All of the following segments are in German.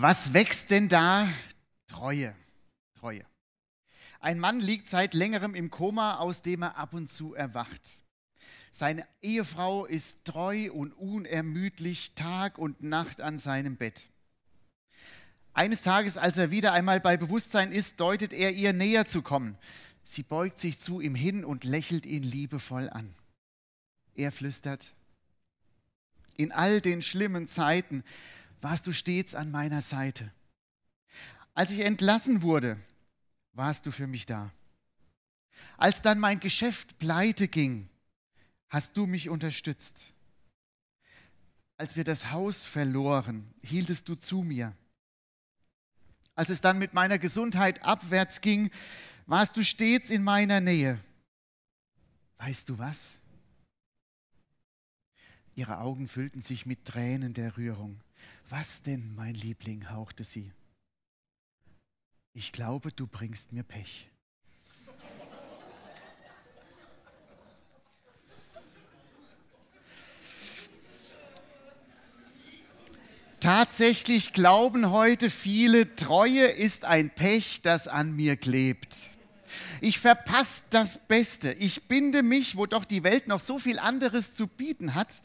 Was wächst denn da? Treue, Treue. Ein Mann liegt seit längerem im Koma, aus dem er ab und zu erwacht. Seine Ehefrau ist treu und unermüdlich Tag und Nacht an seinem Bett. Eines Tages, als er wieder einmal bei Bewusstsein ist, deutet er ihr näher zu kommen. Sie beugt sich zu ihm hin und lächelt ihn liebevoll an. Er flüstert, in all den schlimmen Zeiten warst du stets an meiner Seite. Als ich entlassen wurde, warst du für mich da. Als dann mein Geschäft pleite ging, hast du mich unterstützt. Als wir das Haus verloren, hieltest du zu mir als es dann mit meiner Gesundheit abwärts ging, warst du stets in meiner Nähe. Weißt du was? Ihre Augen füllten sich mit Tränen der Rührung. Was denn, mein Liebling, hauchte sie. Ich glaube, du bringst mir Pech. Tatsächlich glauben heute viele, Treue ist ein Pech, das an mir klebt. Ich verpasse das Beste. Ich binde mich, wo doch die Welt noch so viel anderes zu bieten hat.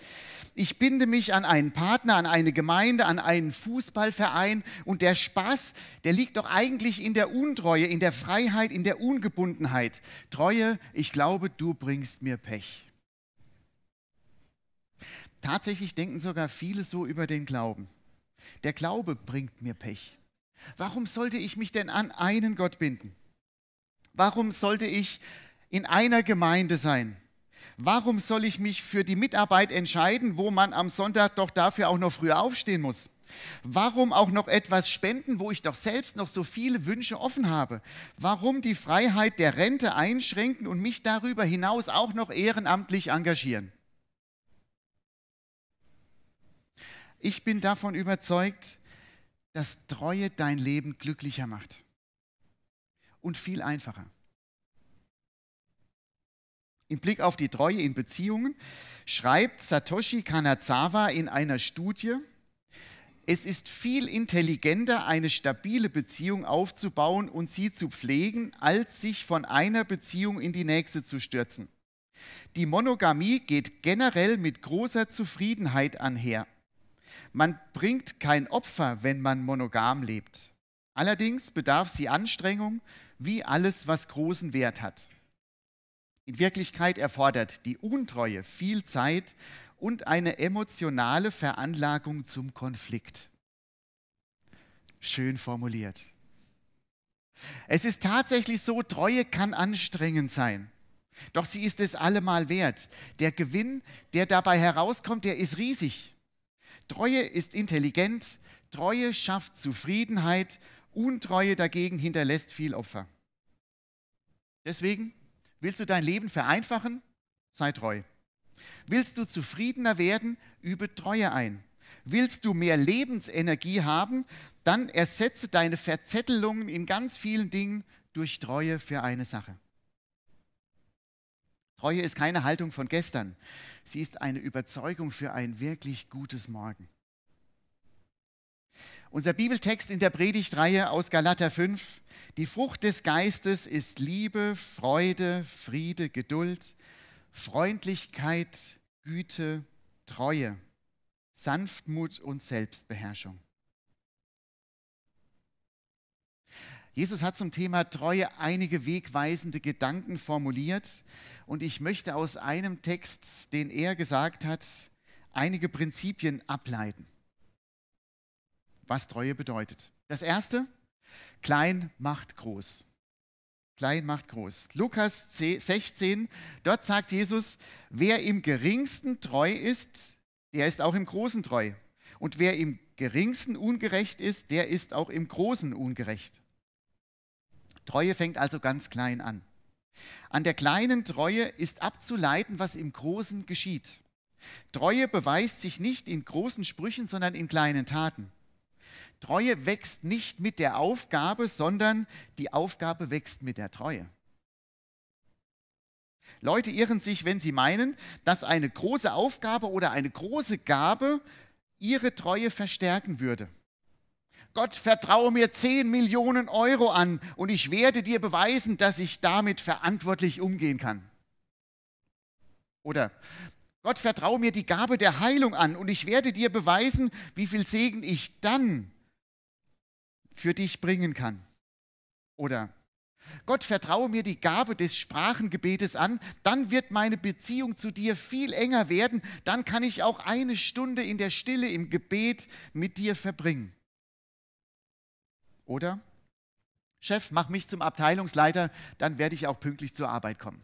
Ich binde mich an einen Partner, an eine Gemeinde, an einen Fußballverein. Und der Spaß, der liegt doch eigentlich in der Untreue, in der Freiheit, in der Ungebundenheit. Treue, ich glaube, du bringst mir Pech. Tatsächlich denken sogar viele so über den Glauben. Der Glaube bringt mir Pech. Warum sollte ich mich denn an einen Gott binden? Warum sollte ich in einer Gemeinde sein? Warum soll ich mich für die Mitarbeit entscheiden, wo man am Sonntag doch dafür auch noch früher aufstehen muss? Warum auch noch etwas spenden, wo ich doch selbst noch so viele Wünsche offen habe? Warum die Freiheit der Rente einschränken und mich darüber hinaus auch noch ehrenamtlich engagieren? Ich bin davon überzeugt, dass Treue dein Leben glücklicher macht und viel einfacher. Im Blick auf die Treue in Beziehungen schreibt Satoshi Kanazawa in einer Studie, es ist viel intelligenter, eine stabile Beziehung aufzubauen und sie zu pflegen, als sich von einer Beziehung in die nächste zu stürzen. Die Monogamie geht generell mit großer Zufriedenheit anher. Man bringt kein Opfer, wenn man monogam lebt. Allerdings bedarf sie Anstrengung, wie alles, was großen Wert hat. In Wirklichkeit erfordert die Untreue viel Zeit und eine emotionale Veranlagung zum Konflikt. Schön formuliert. Es ist tatsächlich so, Treue kann anstrengend sein. Doch sie ist es allemal wert. Der Gewinn, der dabei herauskommt, der ist riesig. Treue ist intelligent, Treue schafft Zufriedenheit, Untreue dagegen hinterlässt viel Opfer. Deswegen, willst du dein Leben vereinfachen? Sei treu. Willst du zufriedener werden? Übe Treue ein. Willst du mehr Lebensenergie haben? Dann ersetze deine Verzettelungen in ganz vielen Dingen durch Treue für eine Sache. Reue ist keine Haltung von gestern. Sie ist eine Überzeugung für ein wirklich gutes Morgen. Unser Bibeltext in der Predigtreihe aus Galater 5. Die Frucht des Geistes ist Liebe, Freude, Friede, Geduld, Freundlichkeit, Güte, Treue, Sanftmut und Selbstbeherrschung. Jesus hat zum Thema Treue einige wegweisende Gedanken formuliert und ich möchte aus einem Text, den er gesagt hat, einige Prinzipien ableiten, was Treue bedeutet. Das erste, klein macht groß. Klein macht groß. Lukas 16, dort sagt Jesus, wer im geringsten treu ist, der ist auch im großen treu. Und wer im geringsten ungerecht ist, der ist auch im großen ungerecht. Treue fängt also ganz klein an. An der kleinen Treue ist abzuleiten, was im Großen geschieht. Treue beweist sich nicht in großen Sprüchen, sondern in kleinen Taten. Treue wächst nicht mit der Aufgabe, sondern die Aufgabe wächst mit der Treue. Leute irren sich, wenn sie meinen, dass eine große Aufgabe oder eine große Gabe ihre Treue verstärken würde. Gott, vertraue mir 10 Millionen Euro an und ich werde dir beweisen, dass ich damit verantwortlich umgehen kann. Oder Gott, vertraue mir die Gabe der Heilung an und ich werde dir beweisen, wie viel Segen ich dann für dich bringen kann. Oder Gott, vertraue mir die Gabe des Sprachengebetes an, dann wird meine Beziehung zu dir viel enger werden, dann kann ich auch eine Stunde in der Stille im Gebet mit dir verbringen. Oder? Chef, mach mich zum Abteilungsleiter, dann werde ich auch pünktlich zur Arbeit kommen.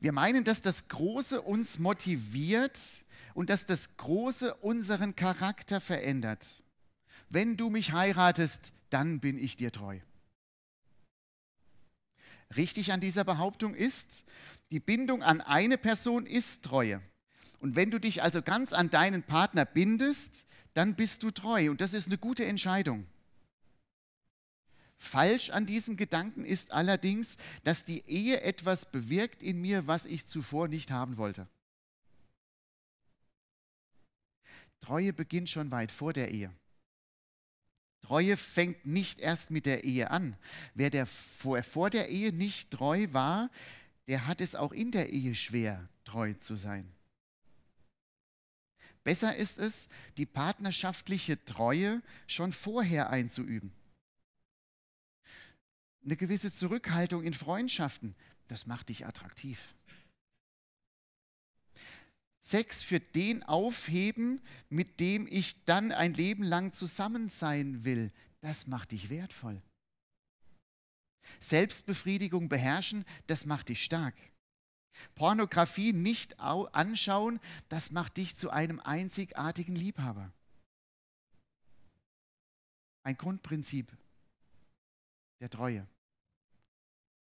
Wir meinen, dass das Große uns motiviert und dass das Große unseren Charakter verändert. Wenn du mich heiratest, dann bin ich dir treu. Richtig an dieser Behauptung ist, die Bindung an eine Person ist Treue. Und wenn du dich also ganz an deinen Partner bindest, dann bist du treu und das ist eine gute Entscheidung. Falsch an diesem Gedanken ist allerdings, dass die Ehe etwas bewirkt in mir, was ich zuvor nicht haben wollte. Treue beginnt schon weit vor der Ehe. Treue fängt nicht erst mit der Ehe an. Wer der vor, vor der Ehe nicht treu war, der hat es auch in der Ehe schwer, treu zu sein. Besser ist es, die partnerschaftliche Treue schon vorher einzuüben. Eine gewisse Zurückhaltung in Freundschaften, das macht dich attraktiv. Sex für den aufheben, mit dem ich dann ein Leben lang zusammen sein will, das macht dich wertvoll. Selbstbefriedigung beherrschen, das macht dich stark. Pornografie nicht anschauen, das macht dich zu einem einzigartigen Liebhaber. Ein Grundprinzip der Treue.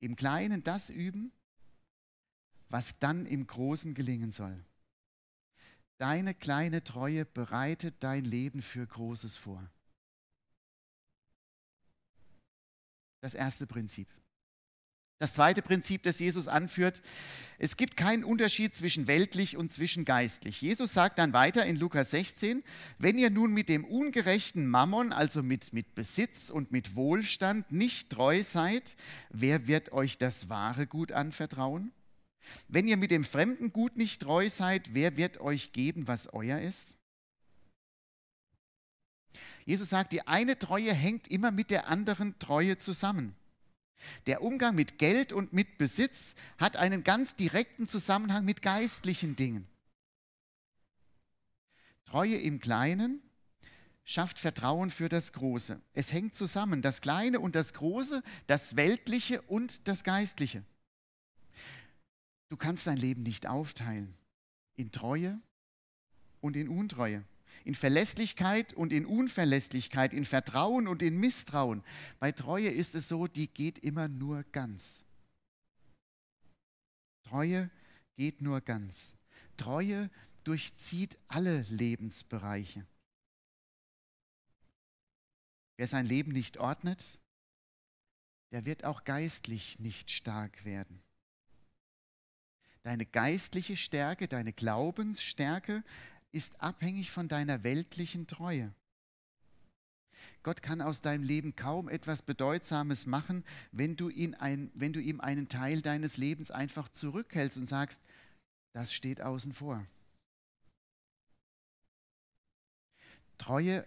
Im Kleinen das üben, was dann im Großen gelingen soll. Deine kleine Treue bereitet dein Leben für Großes vor. Das erste Prinzip. Das zweite Prinzip, das Jesus anführt, es gibt keinen Unterschied zwischen weltlich und zwischen geistlich. Jesus sagt dann weiter in Lukas 16, wenn ihr nun mit dem ungerechten Mammon, also mit, mit Besitz und mit Wohlstand, nicht treu seid, wer wird euch das wahre Gut anvertrauen? Wenn ihr mit dem fremden Gut nicht treu seid, wer wird euch geben, was euer ist? Jesus sagt, die eine Treue hängt immer mit der anderen Treue zusammen. Der Umgang mit Geld und mit Besitz hat einen ganz direkten Zusammenhang mit geistlichen Dingen. Treue im Kleinen schafft Vertrauen für das Große. Es hängt zusammen, das Kleine und das Große, das Weltliche und das Geistliche. Du kannst dein Leben nicht aufteilen in Treue und in Untreue in Verlässlichkeit und in Unverlässlichkeit, in Vertrauen und in Misstrauen. Bei Treue ist es so, die geht immer nur ganz. Treue geht nur ganz. Treue durchzieht alle Lebensbereiche. Wer sein Leben nicht ordnet, der wird auch geistlich nicht stark werden. Deine geistliche Stärke, deine Glaubensstärke ist abhängig von deiner weltlichen Treue. Gott kann aus deinem Leben kaum etwas Bedeutsames machen, wenn du, ein, wenn du, ihm einen Teil deines Lebens einfach zurückhältst und sagst, das steht außen vor. Treue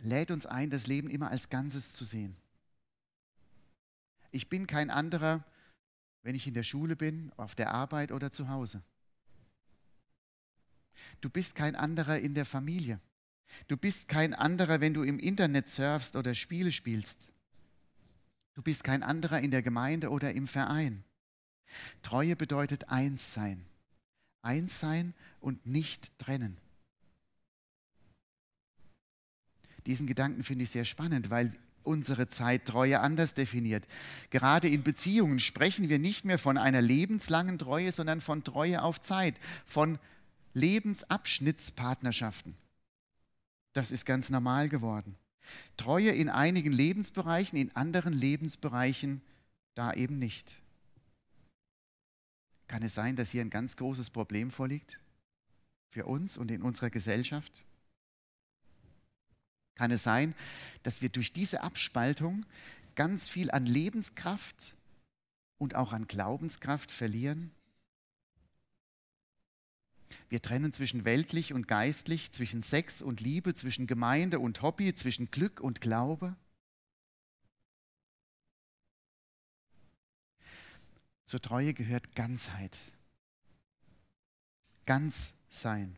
lädt uns ein, das Leben immer als Ganzes zu sehen. Ich bin kein anderer, wenn ich in der Schule bin, auf der Arbeit oder zu Hause. Du bist kein anderer in der Familie. Du bist kein anderer, wenn du im Internet surfst oder Spiele spielst. Du bist kein anderer in der Gemeinde oder im Verein. Treue bedeutet eins sein. Eins sein und nicht trennen. Diesen Gedanken finde ich sehr spannend, weil unsere Zeit Treue anders definiert. Gerade in Beziehungen sprechen wir nicht mehr von einer lebenslangen Treue, sondern von Treue auf Zeit, von Lebensabschnittspartnerschaften. Das ist ganz normal geworden. Treue in einigen Lebensbereichen, in anderen Lebensbereichen da eben nicht. Kann es sein, dass hier ein ganz großes Problem vorliegt? Für uns und in unserer Gesellschaft? Kann es sein, dass wir durch diese Abspaltung ganz viel an Lebenskraft und auch an Glaubenskraft verlieren? Wir trennen zwischen weltlich und geistlich, zwischen Sex und Liebe, zwischen Gemeinde und Hobby, zwischen Glück und Glaube. Zur Treue gehört Ganzheit. Ganz sein.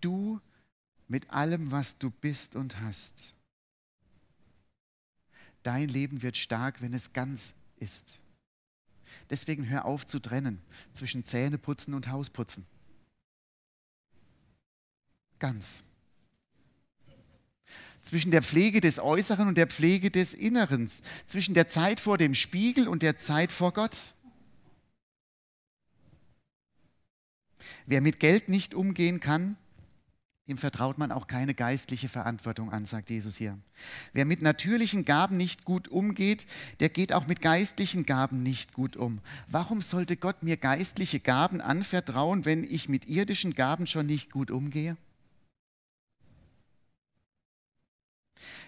Du mit allem, was du bist und hast. Dein Leben wird stark, wenn es ganz ist. Deswegen hör auf zu trennen zwischen Zähneputzen und Hausputzen ganz. Zwischen der Pflege des Äußeren und der Pflege des Inneren. Zwischen der Zeit vor dem Spiegel und der Zeit vor Gott. Wer mit Geld nicht umgehen kann, dem vertraut man auch keine geistliche Verantwortung an, sagt Jesus hier. Wer mit natürlichen Gaben nicht gut umgeht, der geht auch mit geistlichen Gaben nicht gut um. Warum sollte Gott mir geistliche Gaben anvertrauen, wenn ich mit irdischen Gaben schon nicht gut umgehe?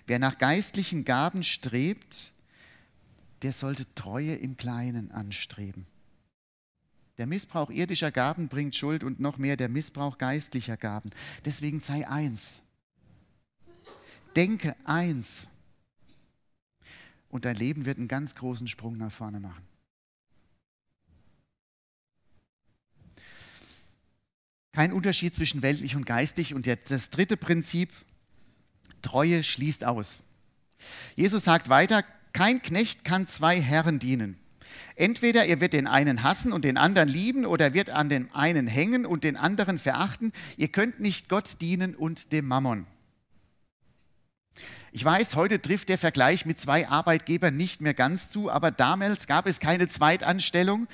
Wer nach geistlichen Gaben strebt, der sollte Treue im Kleinen anstreben. Der Missbrauch irdischer Gaben bringt Schuld und noch mehr der Missbrauch geistlicher Gaben. Deswegen sei eins. Denke eins. Und dein Leben wird einen ganz großen Sprung nach vorne machen. Kein Unterschied zwischen weltlich und geistig. Und das dritte Prinzip, Treue schließt aus. Jesus sagt weiter, kein Knecht kann zwei Herren dienen. Entweder ihr wird den einen hassen und den anderen lieben oder wird an dem einen hängen und den anderen verachten. Ihr könnt nicht Gott dienen und dem Mammon. Ich weiß, heute trifft der Vergleich mit zwei Arbeitgebern nicht mehr ganz zu, aber damals gab es keine Zweitanstellung.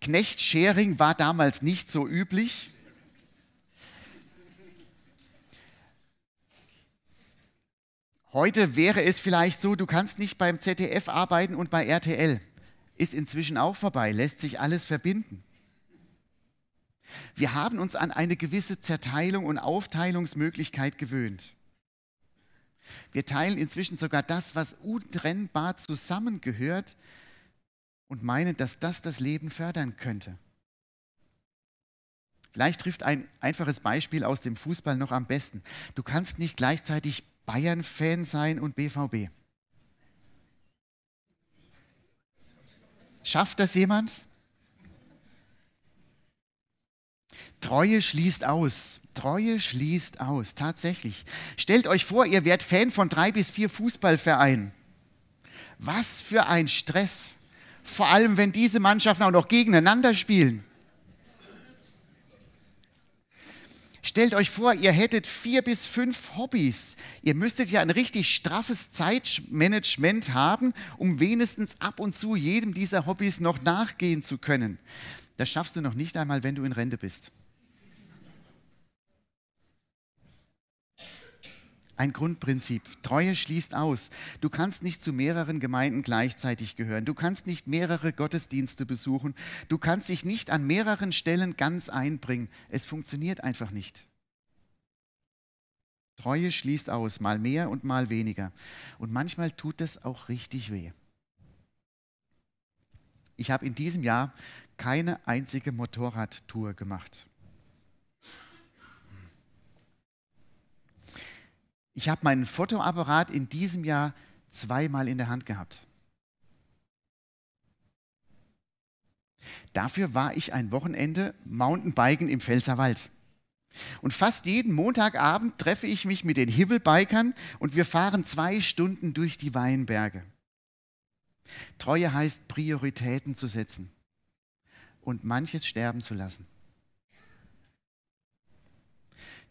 Knecht Schering war damals nicht so üblich. Heute wäre es vielleicht so, du kannst nicht beim ZDF arbeiten und bei RTL. Ist inzwischen auch vorbei, lässt sich alles verbinden. Wir haben uns an eine gewisse Zerteilung und Aufteilungsmöglichkeit gewöhnt. Wir teilen inzwischen sogar das, was untrennbar zusammengehört und meinen, dass das das Leben fördern könnte. Vielleicht trifft ein einfaches Beispiel aus dem Fußball noch am besten. Du kannst nicht gleichzeitig Bayern-Fan sein und BVB? Schafft das jemand? Treue schließt aus. Treue schließt aus, tatsächlich. Stellt euch vor, ihr wärt Fan von drei bis vier Fußballvereinen. Was für ein Stress. Vor allem, wenn diese Mannschaften auch noch gegeneinander spielen. Stellt euch vor, ihr hättet vier bis fünf Hobbys. Ihr müsstet ja ein richtig straffes Zeitmanagement haben, um wenigstens ab und zu jedem dieser Hobbys noch nachgehen zu können. Das schaffst du noch nicht einmal, wenn du in Rente bist. ein Grundprinzip. Treue schließt aus. Du kannst nicht zu mehreren Gemeinden gleichzeitig gehören. Du kannst nicht mehrere Gottesdienste besuchen. Du kannst dich nicht an mehreren Stellen ganz einbringen. Es funktioniert einfach nicht. Treue schließt aus, mal mehr und mal weniger. Und manchmal tut das auch richtig weh. Ich habe in diesem Jahr keine einzige Motorradtour gemacht. Ich habe meinen Fotoapparat in diesem Jahr zweimal in der Hand gehabt. Dafür war ich ein Wochenende Mountainbiken im Pfälzerwald. Und fast jeden Montagabend treffe ich mich mit den Hibbelbikern und wir fahren zwei Stunden durch die Weinberge. Treue heißt, Prioritäten zu setzen und manches sterben zu lassen.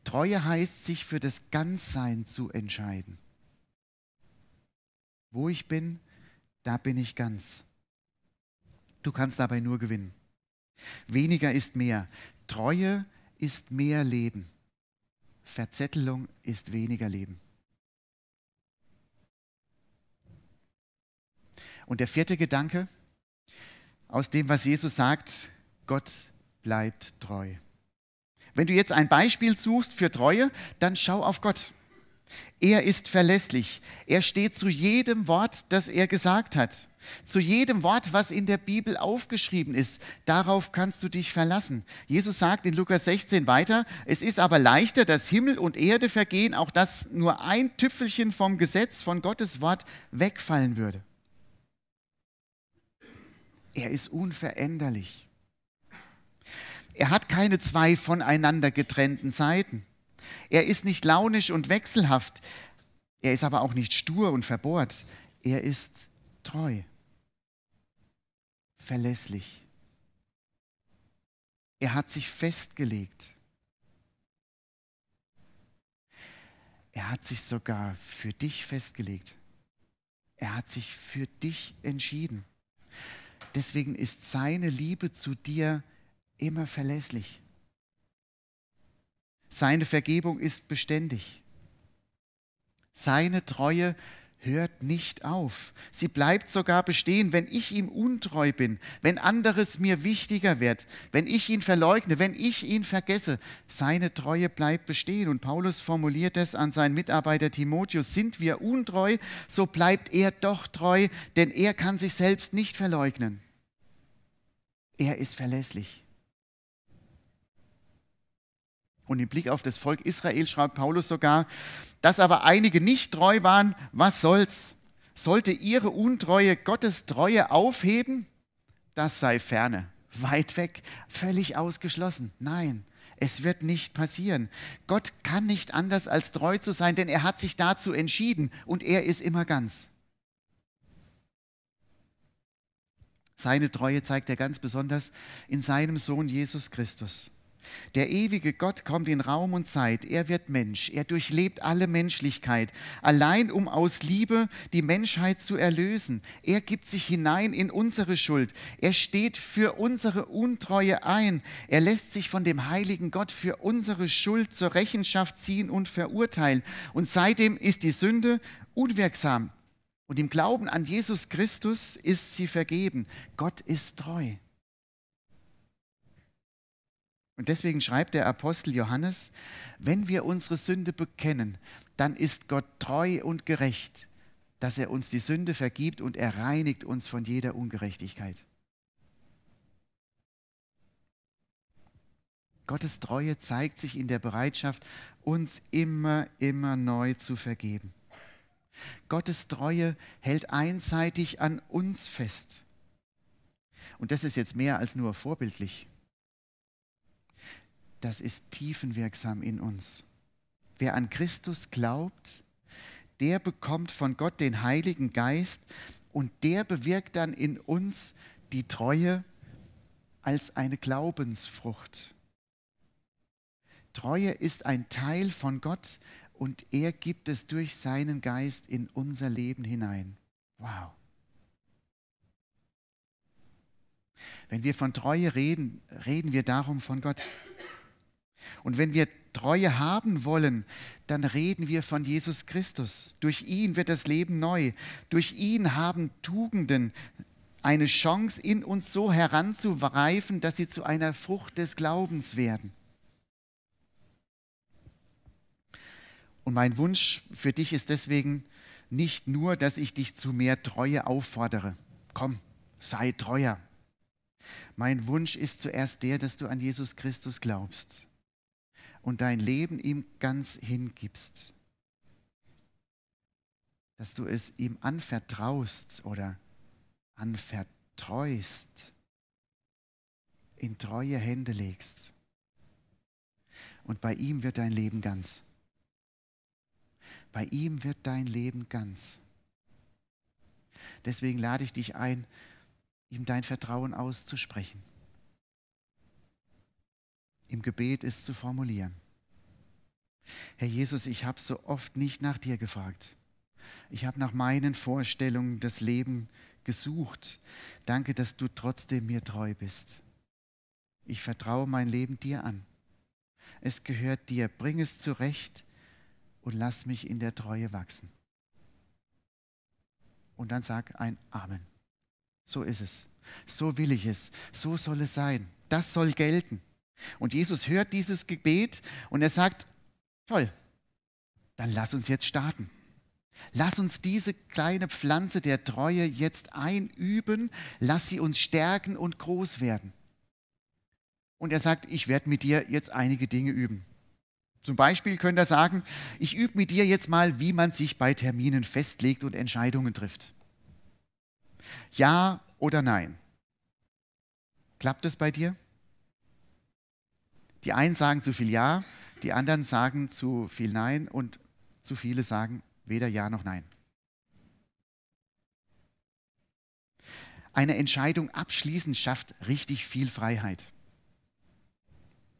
Treue heißt, sich für das Ganzsein zu entscheiden. Wo ich bin, da bin ich ganz. Du kannst dabei nur gewinnen. Weniger ist mehr. Treue ist mehr Leben. Verzettelung ist weniger Leben. Und der vierte Gedanke aus dem, was Jesus sagt, Gott bleibt treu. Wenn du jetzt ein Beispiel suchst für Treue, dann schau auf Gott. Er ist verlässlich. Er steht zu jedem Wort, das er gesagt hat. Zu jedem Wort, was in der Bibel aufgeschrieben ist, darauf kannst du dich verlassen. Jesus sagt in Lukas 16 weiter, es ist aber leichter, dass Himmel und Erde vergehen, auch dass nur ein Tüpfelchen vom Gesetz, von Gottes Wort wegfallen würde. Er ist unveränderlich. Er hat keine zwei voneinander getrennten Seiten. Er ist nicht launisch und wechselhaft. Er ist aber auch nicht stur und verbohrt. Er ist treu, verlässlich. Er hat sich festgelegt. Er hat sich sogar für dich festgelegt. Er hat sich für dich entschieden. Deswegen ist seine Liebe zu dir immer verlässlich. Seine Vergebung ist beständig. Seine Treue hört nicht auf. Sie bleibt sogar bestehen, wenn ich ihm untreu bin, wenn anderes mir wichtiger wird, wenn ich ihn verleugne, wenn ich ihn vergesse. Seine Treue bleibt bestehen. Und Paulus formuliert es an seinen Mitarbeiter Timotheus, sind wir untreu, so bleibt er doch treu, denn er kann sich selbst nicht verleugnen. Er ist verlässlich und im Blick auf das Volk Israel schreibt Paulus sogar, dass aber einige nicht treu waren, was soll's? Sollte ihre Untreue Gottes Treue aufheben? Das sei ferne, weit weg, völlig ausgeschlossen. Nein, es wird nicht passieren. Gott kann nicht anders als treu zu sein, denn er hat sich dazu entschieden und er ist immer ganz. Seine Treue zeigt er ganz besonders in seinem Sohn Jesus Christus. Der ewige Gott kommt in Raum und Zeit, er wird Mensch, er durchlebt alle Menschlichkeit, allein um aus Liebe die Menschheit zu erlösen. Er gibt sich hinein in unsere Schuld, er steht für unsere Untreue ein, er lässt sich von dem heiligen Gott für unsere Schuld zur Rechenschaft ziehen und verurteilen. Und seitdem ist die Sünde unwirksam. Und im Glauben an Jesus Christus ist sie vergeben. Gott ist treu. Und deswegen schreibt der Apostel Johannes, wenn wir unsere Sünde bekennen, dann ist Gott treu und gerecht, dass er uns die Sünde vergibt und er reinigt uns von jeder Ungerechtigkeit. Gottes Treue zeigt sich in der Bereitschaft, uns immer, immer neu zu vergeben. Gottes Treue hält einseitig an uns fest. Und das ist jetzt mehr als nur vorbildlich das ist tiefenwirksam in uns. Wer an Christus glaubt, der bekommt von Gott den Heiligen Geist und der bewirkt dann in uns die Treue als eine Glaubensfrucht. Treue ist ein Teil von Gott und er gibt es durch seinen Geist in unser Leben hinein. Wow. Wenn wir von Treue reden, reden wir darum von Gott. Und wenn wir Treue haben wollen, dann reden wir von Jesus Christus. Durch ihn wird das Leben neu. Durch ihn haben Tugenden eine Chance, in uns so heranzureifen, dass sie zu einer Frucht des Glaubens werden. Und mein Wunsch für dich ist deswegen nicht nur, dass ich dich zu mehr Treue auffordere. Komm, sei treuer. Mein Wunsch ist zuerst der, dass du an Jesus Christus glaubst und dein Leben ihm ganz hingibst. Dass du es ihm anvertraust oder anvertreust, in treue Hände legst. Und bei ihm wird dein Leben ganz. Bei ihm wird dein Leben ganz. Deswegen lade ich dich ein, ihm dein Vertrauen auszusprechen im Gebet ist zu formulieren. Herr Jesus, ich habe so oft nicht nach dir gefragt. Ich habe nach meinen Vorstellungen das Leben gesucht. Danke, dass du trotzdem mir treu bist. Ich vertraue mein Leben dir an. Es gehört dir. Bring es zurecht und lass mich in der Treue wachsen. Und dann sag ein Amen. So ist es. So will ich es. So soll es sein. Das soll gelten. Und Jesus hört dieses Gebet und er sagt, toll, dann lass uns jetzt starten. Lass uns diese kleine Pflanze der Treue jetzt einüben, lass sie uns stärken und groß werden. Und er sagt, ich werde mit dir jetzt einige Dinge üben. Zum Beispiel könnte er sagen, ich übe mit dir jetzt mal, wie man sich bei Terminen festlegt und Entscheidungen trifft. Ja oder nein? Klappt es bei dir? Die einen sagen zu viel Ja, die anderen sagen zu viel Nein und zu viele sagen weder Ja noch Nein. Eine Entscheidung abschließend schafft richtig viel Freiheit.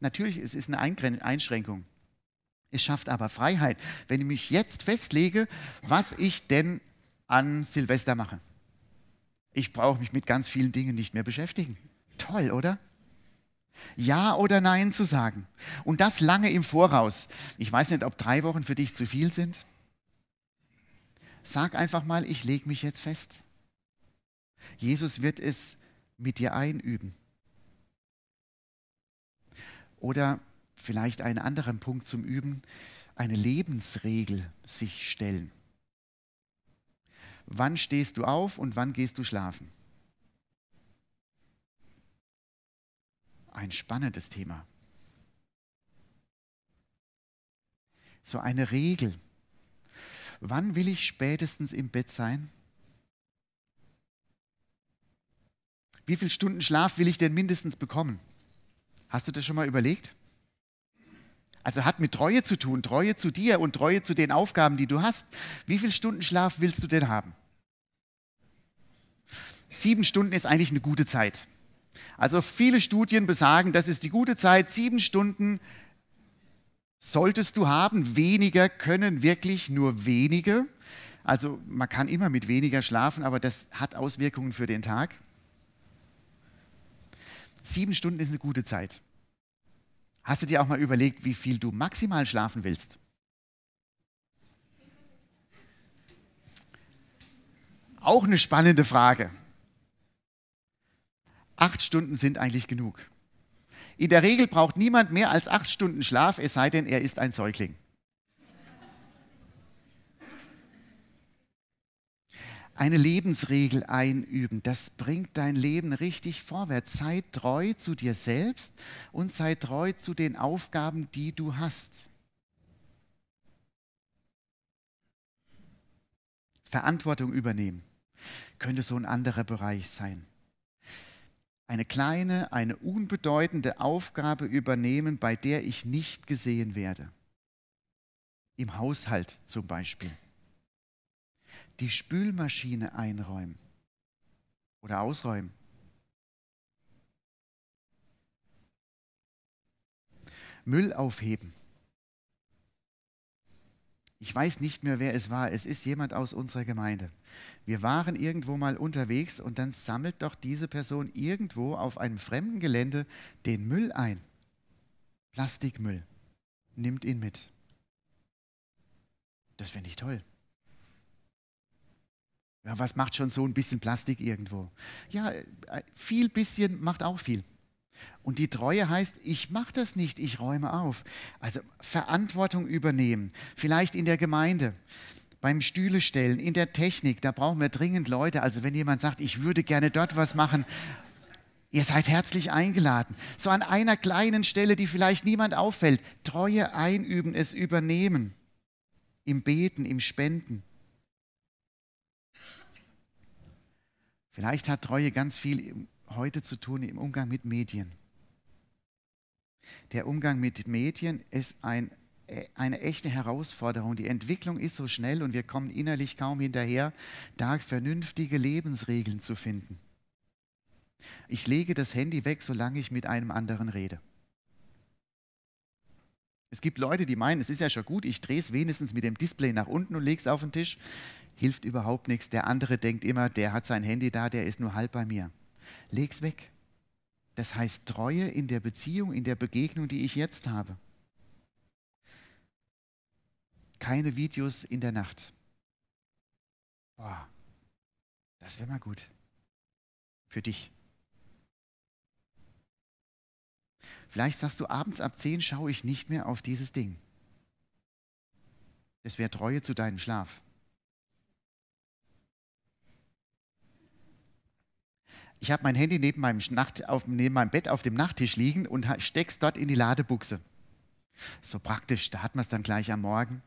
Natürlich, es ist eine Einschränkung. Es schafft aber Freiheit, wenn ich mich jetzt festlege, was ich denn an Silvester mache. Ich brauche mich mit ganz vielen Dingen nicht mehr beschäftigen. Toll, oder? Ja oder Nein zu sagen. Und das lange im Voraus. Ich weiß nicht, ob drei Wochen für dich zu viel sind. Sag einfach mal, ich lege mich jetzt fest. Jesus wird es mit dir einüben. Oder vielleicht einen anderen Punkt zum Üben, eine Lebensregel sich stellen. Wann stehst du auf und wann gehst du schlafen? ein spannendes Thema. So eine Regel. Wann will ich spätestens im Bett sein? Wie viele Stunden Schlaf will ich denn mindestens bekommen? Hast du das schon mal überlegt? Also hat mit Treue zu tun, Treue zu dir und Treue zu den Aufgaben, die du hast. Wie viele Stunden Schlaf willst du denn haben? Sieben Stunden ist eigentlich eine gute Zeit. Also viele Studien besagen, das ist die gute Zeit, sieben Stunden solltest du haben. Weniger können wirklich nur wenige. Also man kann immer mit weniger schlafen, aber das hat Auswirkungen für den Tag. Sieben Stunden ist eine gute Zeit. Hast du dir auch mal überlegt, wie viel du maximal schlafen willst? Auch eine spannende Frage acht Stunden sind eigentlich genug. In der Regel braucht niemand mehr als acht Stunden Schlaf, es sei denn, er ist ein Säugling. Eine Lebensregel einüben, das bringt dein Leben richtig vorwärts. Sei treu zu dir selbst und sei treu zu den Aufgaben, die du hast. Verantwortung übernehmen könnte so ein anderer Bereich sein eine kleine, eine unbedeutende Aufgabe übernehmen, bei der ich nicht gesehen werde. Im Haushalt zum Beispiel. Die Spülmaschine einräumen oder ausräumen. Müll aufheben. Ich weiß nicht mehr, wer es war. Es ist jemand aus unserer Gemeinde. Wir waren irgendwo mal unterwegs und dann sammelt doch diese Person irgendwo auf einem fremden Gelände den Müll ein. Plastikmüll. Nimmt ihn mit. Das wäre ich toll. Ja, was macht schon so ein bisschen Plastik irgendwo? Ja, äh, viel bisschen macht auch viel. Und die Treue heißt, ich mache das nicht, ich räume auf. Also Verantwortung übernehmen, vielleicht in der Gemeinde beim Stühle stellen, in der Technik, da brauchen wir dringend Leute. Also wenn jemand sagt, ich würde gerne dort was machen, ihr seid herzlich eingeladen. So an einer kleinen Stelle, die vielleicht niemand auffällt, Treue einüben, es übernehmen. Im Beten, im Spenden. Vielleicht hat Treue ganz viel heute zu tun im Umgang mit Medien. Der Umgang mit Medien ist ein äh, eine echte Herausforderung. Die Entwicklung ist so schnell und wir kommen innerlich kaum hinterher, da vernünftige Lebensregeln zu finden. Ich lege das Handy weg, solange ich mit einem anderen rede. Es gibt Leute, die meinen, es ist ja schon gut, ich drehe es wenigstens mit dem Display nach unten und lege es auf den Tisch. Hilft überhaupt nichts. Der andere denkt immer, der hat sein Handy da, der ist nur halb bei mir. Leg's weg. Das heißt Treue in der Beziehung, in der Begegnung, die ich jetzt habe keine Videos in der Nacht. Boah, das wäre mal gut. Für dich. Vielleicht sagst du, abends ab 10 schaue ich nicht mehr auf dieses Ding. Das wäre Treue zu deinem Schlaf. Ich habe mein Handy neben meinem, Nacht, auf, neben meinem Bett auf dem Nachttisch liegen und steck's dort in die Ladebuchse. So praktisch, da hat man es dann gleich am Morgen.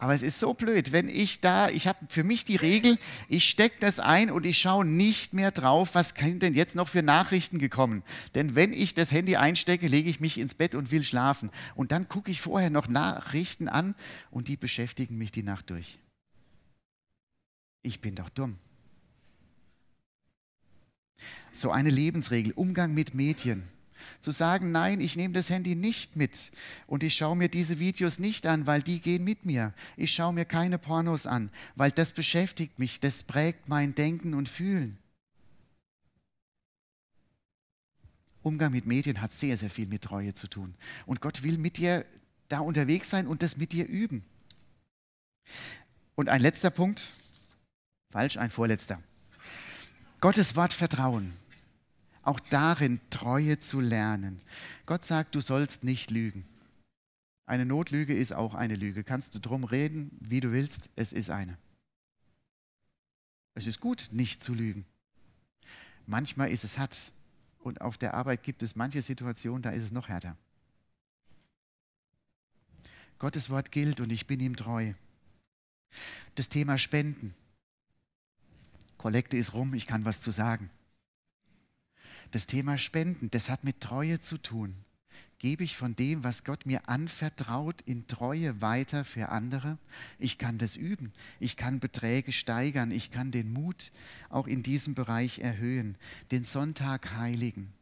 Aber es ist so blöd, wenn ich da, ich habe für mich die Regel, ich stecke das ein und ich schaue nicht mehr drauf, was sind denn jetzt noch für Nachrichten gekommen. Denn wenn ich das Handy einstecke, lege ich mich ins Bett und will schlafen. Und dann gucke ich vorher noch Nachrichten an und die beschäftigen mich die Nacht durch. Ich bin doch dumm. So eine Lebensregel, Umgang mit Medien zu sagen, nein, ich nehme das Handy nicht mit und ich schaue mir diese Videos nicht an, weil die gehen mit mir. Ich schaue mir keine Pornos an, weil das beschäftigt mich, das prägt mein Denken und Fühlen. Umgang mit Medien hat sehr, sehr viel mit Treue zu tun. Und Gott will mit dir da unterwegs sein und das mit dir üben. Und ein letzter Punkt, falsch, ein vorletzter. Gottes Wort vertrauen auch darin Treue zu lernen. Gott sagt, du sollst nicht lügen. Eine Notlüge ist auch eine Lüge. Kannst du drum reden, wie du willst, es ist eine. Es ist gut, nicht zu lügen. Manchmal ist es hart und auf der Arbeit gibt es manche Situationen, da ist es noch härter. Gottes Wort gilt und ich bin ihm treu. Das Thema Spenden. Kollekte ist rum, ich kann was zu sagen. Das Thema Spenden, das hat mit Treue zu tun. Gebe ich von dem, was Gott mir anvertraut, in Treue weiter für andere? Ich kann das üben. Ich kann Beträge steigern. Ich kann den Mut auch in diesem Bereich erhöhen. Den Sonntag heiligen.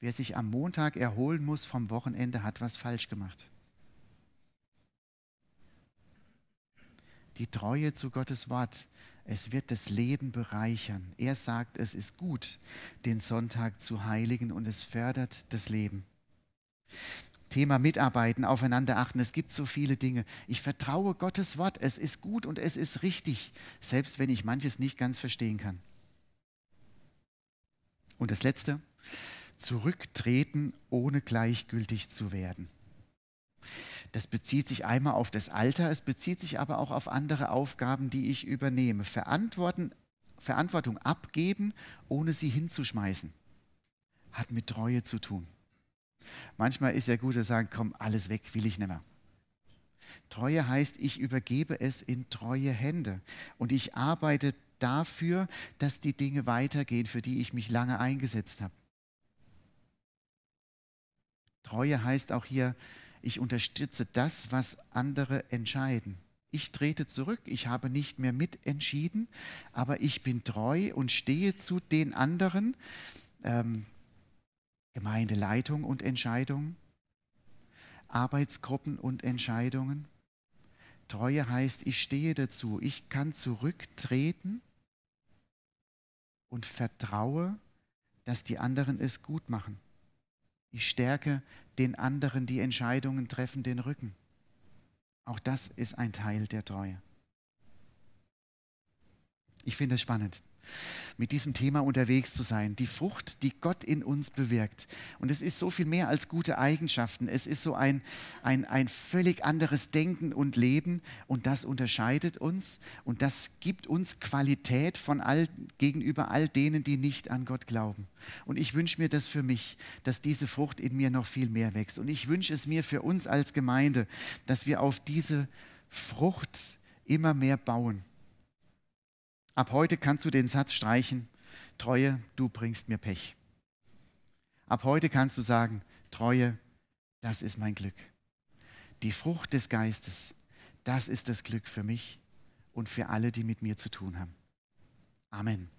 Wer sich am Montag erholen muss vom Wochenende, hat was falsch gemacht. Die Treue zu Gottes Wort es wird das Leben bereichern. Er sagt, es ist gut, den Sonntag zu heiligen und es fördert das Leben. Thema Mitarbeiten, aufeinander achten. Es gibt so viele Dinge. Ich vertraue Gottes Wort. Es ist gut und es ist richtig, selbst wenn ich manches nicht ganz verstehen kann. Und das Letzte, zurücktreten, ohne gleichgültig zu werden. Das bezieht sich einmal auf das Alter, es bezieht sich aber auch auf andere Aufgaben, die ich übernehme. Verantworten, Verantwortung abgeben, ohne sie hinzuschmeißen, hat mit Treue zu tun. Manchmal ist ja gut, dass sagen, komm, alles weg, will ich nicht mehr. Treue heißt, ich übergebe es in treue Hände und ich arbeite dafür, dass die Dinge weitergehen, für die ich mich lange eingesetzt habe. Treue heißt auch hier, ich unterstütze das, was andere entscheiden. Ich trete zurück, ich habe nicht mehr mitentschieden, aber ich bin treu und stehe zu den anderen. Ähm, Gemeindeleitung und Entscheidungen, Arbeitsgruppen und Entscheidungen. Treue heißt, ich stehe dazu, ich kann zurücktreten und vertraue, dass die anderen es gut machen. Ich stärke den anderen, die Entscheidungen treffen, den Rücken. Auch das ist ein Teil der Treue. Ich finde es spannend mit diesem Thema unterwegs zu sein. Die Frucht, die Gott in uns bewirkt. Und es ist so viel mehr als gute Eigenschaften. Es ist so ein, ein, ein völlig anderes Denken und Leben. Und das unterscheidet uns. Und das gibt uns Qualität von all, gegenüber all denen, die nicht an Gott glauben. Und ich wünsche mir das für mich, dass diese Frucht in mir noch viel mehr wächst. Und ich wünsche es mir für uns als Gemeinde, dass wir auf diese Frucht immer mehr bauen Ab heute kannst du den Satz streichen, Treue, du bringst mir Pech. Ab heute kannst du sagen, Treue, das ist mein Glück. Die Frucht des Geistes, das ist das Glück für mich und für alle, die mit mir zu tun haben. Amen.